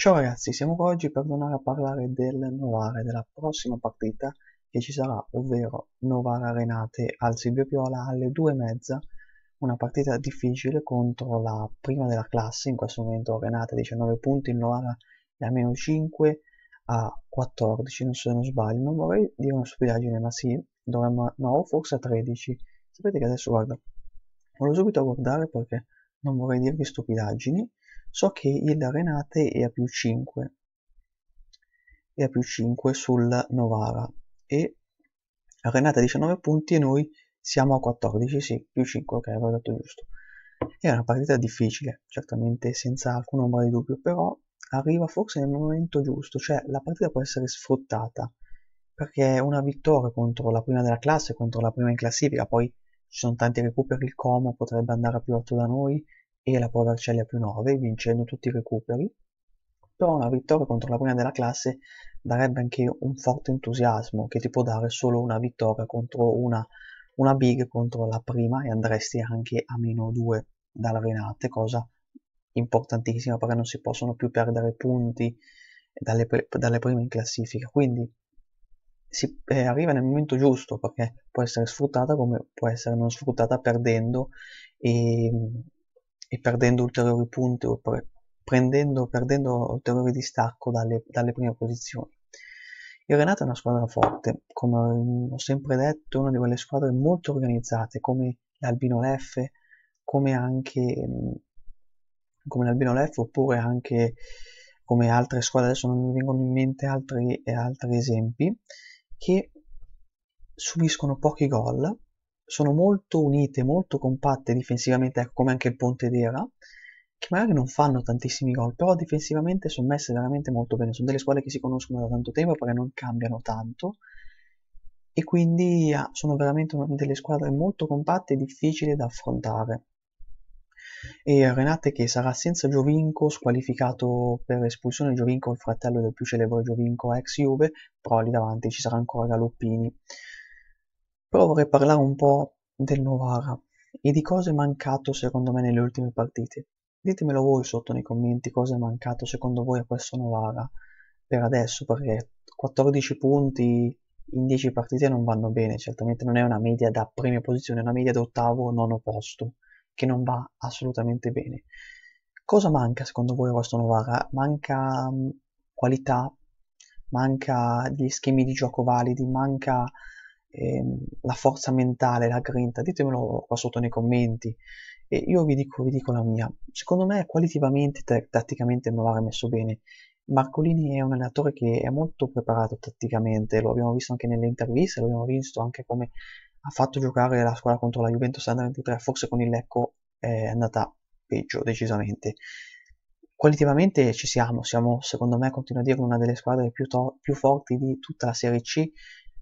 Ciao ragazzi, siamo qua oggi per tornare a parlare del Novara della prossima partita che ci sarà, ovvero Novara Renate al Silvio Piola alle due e mezza, una partita difficile contro la prima della classe, in questo momento Renate 19 punti, il Novara è a meno 5 a 14, non se non sbaglio, non vorrei dire una stupidaggine, ma sì, dovremmo, no, forse a 13, sapete che adesso guarda, vado subito a guardare perché non vorrei dirvi stupidaggini, So che il Renate è a più 5 è a più 5 sul Novara e Renate ha 19 punti e noi siamo a 14, sì, più 5, ok, avevo detto giusto. È una partita difficile, certamente senza alcun ombra di dubbio, però arriva forse nel momento giusto, cioè la partita può essere sfruttata, perché è una vittoria contro la prima della classe, contro la prima in classifica, poi ci sono tanti recuperi, il Como potrebbe andare a più 8 da noi, e la Pro Vercelli a più 9, vincendo tutti i recuperi, però una vittoria contro la prima della classe darebbe anche un forte entusiasmo che ti può dare solo una vittoria contro una, una big contro la prima e andresti anche a meno 2 dal Renate, cosa importantissima perché non si possono più perdere punti dalle, dalle prime in classifica, quindi si eh, arriva nel momento giusto perché può essere sfruttata come può essere non sfruttata perdendo e e perdendo ulteriori punti o pre- prendendo, perdendo ulteriore distacco dalle, dalle, prime posizioni. Il Renato è una squadra forte, come ho sempre detto, una di quelle squadre molto organizzate, come l'Albino Leff, come anche come l'Albino Leff, oppure anche come altre squadre, adesso non mi vengono in mente altri, altri esempi, che subiscono pochi gol, sono molto unite, molto compatte difensivamente, ecco, come anche il Ponte d'Era, che magari non fanno tantissimi gol, però difensivamente sono messe veramente molto bene. Sono delle squadre che si conoscono da tanto tempo perché non cambiano tanto. E quindi ah, sono veramente una, delle squadre molto compatte e difficili da affrontare. E Renate che sarà senza Giovinco, squalificato per espulsione Giovinco, il fratello del più celebre Giovinco ex Juve, però lì davanti ci sarà ancora Galoppini. Però vorrei parlare un po' del Novara e di cosa è mancato secondo me nelle ultime partite. Ditemelo voi sotto nei commenti cosa è mancato secondo voi a questo Novara per adesso, perché 14 punti in 10 partite non vanno bene, certamente non è una media da prima posizione, è una media da ottavo o nono posto, che non va assolutamente bene. Cosa manca secondo voi a questo Novara? Manca qualità, manca gli schemi di gioco validi, manca eh, la forza mentale, la grinta, ditemelo qua sotto nei commenti e io vi dico, vi dico la mia. Secondo me qualitativamente, tatticamente non è messo bene. Marcolini è un allenatore che è molto preparato tatticamente, lo abbiamo visto anche nelle interviste, lo abbiamo visto anche come ha fatto giocare la squadra contro la Juventus Under 23, forse con il Lecco è andata peggio decisamente. Qualitativamente ci siamo, siamo secondo me, continuo a dire, una delle squadre più, to- più forti di tutta la Serie C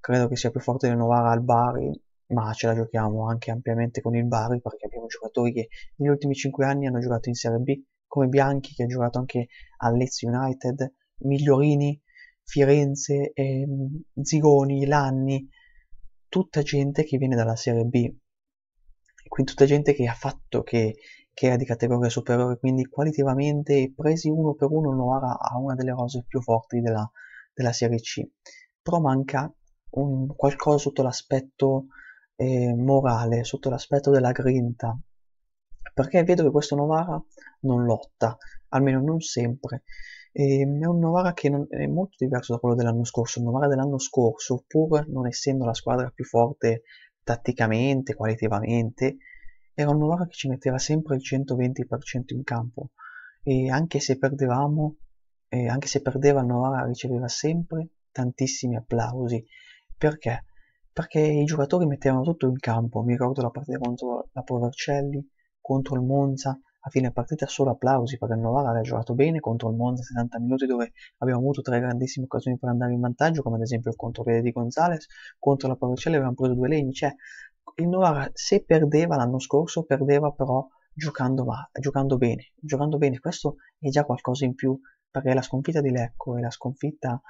credo che sia più forte del Novara al Bari, ma ce la giochiamo anche ampiamente con il Bari perché abbiamo giocatori che negli ultimi 5 anni hanno giocato in Serie B, come Bianchi che ha giocato anche a Leeds United, Migliorini, Firenze, eh, Zigoni, Lanni, tutta gente che viene dalla Serie B, quindi tutta gente che ha fatto che, che era di categoria superiore, quindi qualitativamente presi uno per uno Novara ha una delle rose più forti della, della Serie C, però manca un qualcosa sotto l'aspetto eh, morale, sotto l'aspetto della grinta, perché vedo che questo Novara non lotta, almeno non sempre. E, è un Novara che non, è molto diverso da quello dell'anno scorso. Il Novara dell'anno scorso, pur non essendo la squadra più forte tatticamente, qualitativamente, era un Novara che ci metteva sempre il 120% in campo. E anche se perdevamo, eh, anche se perdeva il Novara riceveva sempre tantissimi applausi perché? Perché i giocatori mettevano tutto in campo. Mi ricordo la partita contro la Provercelli, contro il Monza. A fine partita solo applausi perché il Novara aveva giocato bene contro il Monza 70 minuti dove abbiamo avuto tre grandissime occasioni per andare in vantaggio come ad esempio il contropiede di Gonzales contro la Provercelli avevamo preso due legni cioè il Novara se perdeva l'anno scorso perdeva però giocando, ma, giocando bene giocando bene questo è già qualcosa in più perché la sconfitta di Lecco e la sconfitta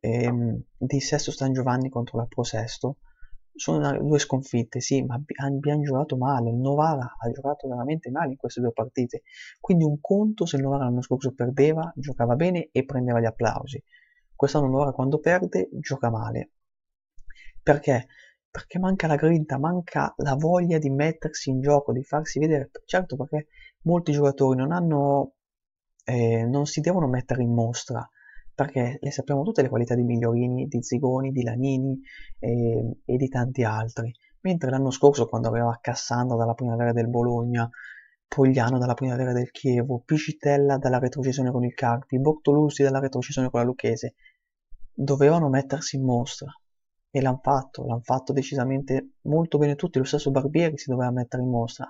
ehm, di Sesto San Giovanni contro la Pro Sesto. sono una, due sconfitte, sì, ma abbiamo giocato male. Il Novara ha giocato veramente male in queste due partite. Quindi un conto se il Novara l'anno scorso perdeva, giocava bene e prendeva gli applausi. Quest'anno il Novara quando perde gioca male. Perché? Perché manca la grinta, manca la voglia di mettersi in gioco, di farsi vedere. Certo perché molti giocatori non hanno eh, non si devono mettere in mostra, perché le sappiamo tutte le qualità di Migliorini, di Zigoni, di Lanini e, ehm, e di tanti altri. Mentre l'anno scorso, quando aveva Cassandra dalla primavera del Bologna, Pogliano dalla primavera del Chievo, Piscitella dalla retrocessione con il Carpi, Bortolusi dalla retrocessione con la Lucchese, dovevano mettersi in mostra e l'hanno fatto, l'hanno fatto decisamente molto bene tutti, lo stesso Barbieri si doveva mettere in mostra,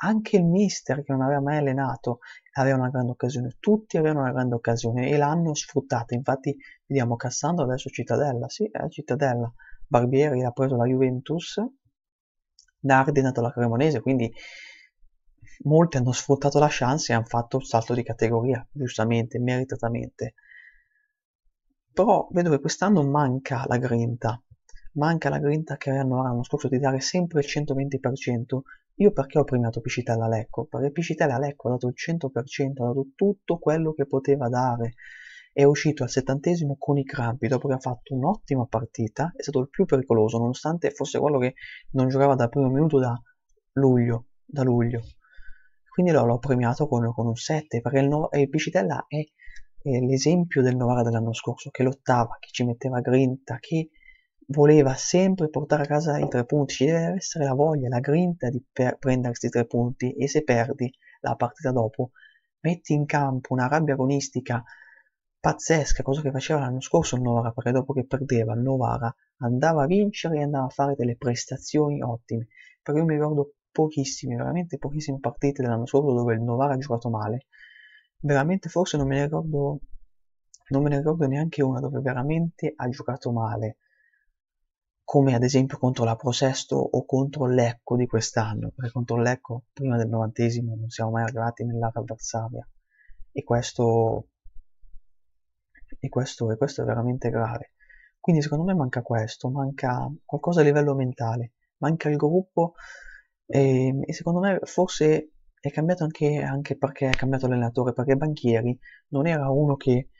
anche il mister che non aveva mai allenato aveva una grande occasione, tutti avevano una grande occasione e l'hanno sfruttata, infatti vediamo Cassandro adesso Cittadella, sì è Cittadella, Barbieri ha preso la Juventus, Nardi è nato la Cremonese, quindi molti hanno sfruttato la chance e hanno fatto il salto di categoria, giustamente, meritatamente. Però vedo che quest'anno manca la grinta, manca la grinta che hanno l'anno scorso di dare sempre il 120%, io perché ho premiato Piscitella Lecco? Perché Piscitella Lecco ha dato il 100%, ha dato tutto quello che poteva dare. È uscito al settantesimo con i crampi, dopo che ha fatto un'ottima partita, è stato il più pericoloso, nonostante fosse quello che non giocava dal primo minuto da luglio. Da luglio. Quindi no, l'ho premiato con, con, un 7, perché il, no, il Piscitella è, è l'esempio del Novara dell'anno scorso, che lottava, che ci metteva grinta, che voleva sempre portare a casa i tre punti, ci deve essere la voglia, la grinta di prendersi i tre punti e se perdi la partita dopo metti in campo una rabbia agonistica pazzesca, cosa che faceva l'anno scorso il Novara, perché dopo che perdeva il Novara andava a vincere e andava a fare delle prestazioni ottime, perché io mi ricordo pochissime, veramente pochissime partite dell'anno scorso dove il Novara ha giocato male, veramente forse non me ne ricordo, non me ne ricordo neanche una dove veramente ha giocato male, come ad esempio contro la Pro Sesto o contro l'Ecco di quest'anno, perché contro l'Ecco prima del novantesimo non siamo mai arrivati nell'area avversaria e questo, e, questo, e questo è veramente grave. Quindi secondo me manca questo, manca qualcosa a livello mentale, manca il gruppo e, ehm, e secondo me forse è cambiato anche, anche perché è cambiato l'allenatore, perché Banchieri non era uno che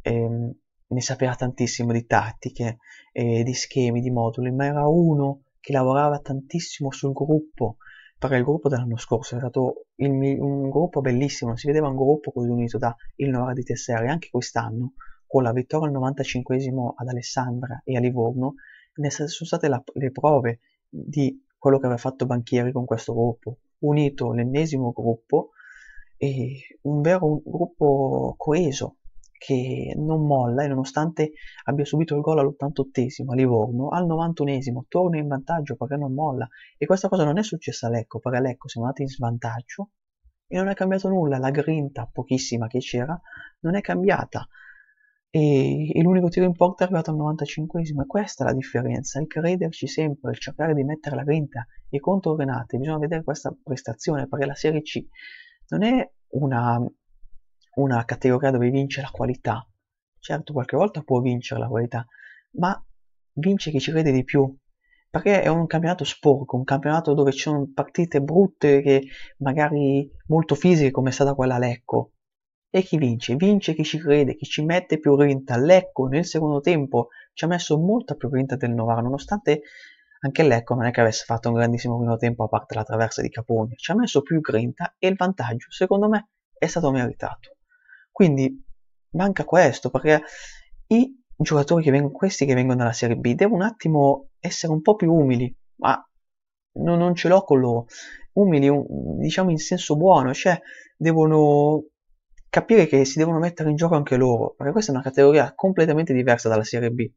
ehm, ne sapeva tantissimo di tattiche, eh, di schemi, di moduli, ma era uno che lavorava tantissimo sul gruppo, perché il gruppo dell'anno scorso è stato il, un gruppo bellissimo, si vedeva un gruppo così unito da il Nora di Tesseri, anche quest'anno, con la vittoria al 95 ad Alessandra e a Livorno, ne sono state la, le prove di quello che aveva fatto Banchieri con questo gruppo, unito l'ennesimo gruppo, e un vero gruppo coeso, che non molla e nonostante abbia subito il gol all'88esimo a Livorno, al 91esimo torna in vantaggio perché non molla e questa cosa non è successa a Lecco perché a Lecco siamo andati in svantaggio e non è cambiato nulla, la grinta pochissima che c'era non è cambiata e, e l'unico tiro in porta è arrivato al 95esimo e questa è la differenza, il crederci sempre, il cercare di mettere la grinta e contro Renate bisogna vedere questa prestazione perché la Serie C non è una una categoria dove vince la qualità. Certo, qualche volta può vincere la qualità, ma vince chi ci crede di più. Perché è un campionato sporco, un campionato dove ci sono partite brutte, che magari molto fisiche, come è stata quella a Lecco. E chi vince? Vince chi ci crede, chi ci mette più grinta. Lecco nel secondo tempo ci ha messo molta più grinta del Novara, nonostante anche Lecco non è che avesse fatto un grandissimo primo tempo a parte la traversa di Capone. Ci ha messo più grinta e il vantaggio, secondo me, è stato meritato. Quindi manca questo, perché i giocatori che vengono, questi che vengono dalla Serie B, devono un attimo essere un po' più umili, ma non, non ce l'ho con loro. Umili, un, diciamo in senso buono, cioè devono capire che si devono mettere in gioco anche loro, perché questa è una categoria completamente diversa dalla Serie B.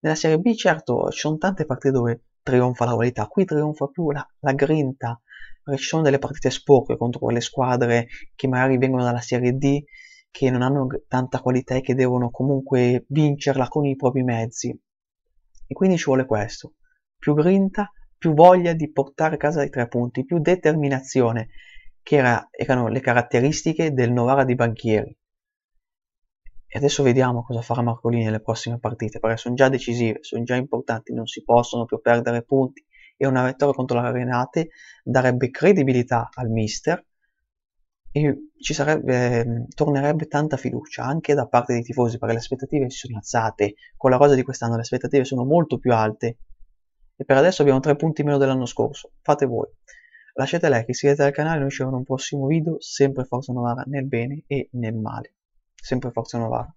Nella Serie B, certo, ci sono tante partite dove trionfa la qualità, qui trionfa più la, la grinta, perché ci sono delle partite sporche contro quelle squadre che magari vengono dalla Serie D che non hanno tanta qualità e che devono comunque vincerla con i propri mezzi. E quindi ci vuole questo, più grinta, più voglia di portare a casa i tre punti, più determinazione, che era, erano le caratteristiche del Novara di Banchieri. E adesso vediamo cosa farà Marcolini nelle prossime partite, perché sono già decisive, sono già importanti, non si possono più perdere punti e una vittoria contro la Renate darebbe credibilità al mister e ci sarebbe, ehm, tornerebbe tanta fiducia anche da parte dei tifosi perché le aspettative si sono alzate con la rosa di quest'anno le aspettative sono molto più alte e per adesso abbiamo tre punti meno dell'anno scorso fate voi lasciate like iscrivetevi al canale noi ci vediamo in un prossimo video sempre Forza Novara nel bene e nel male sempre Forza Novara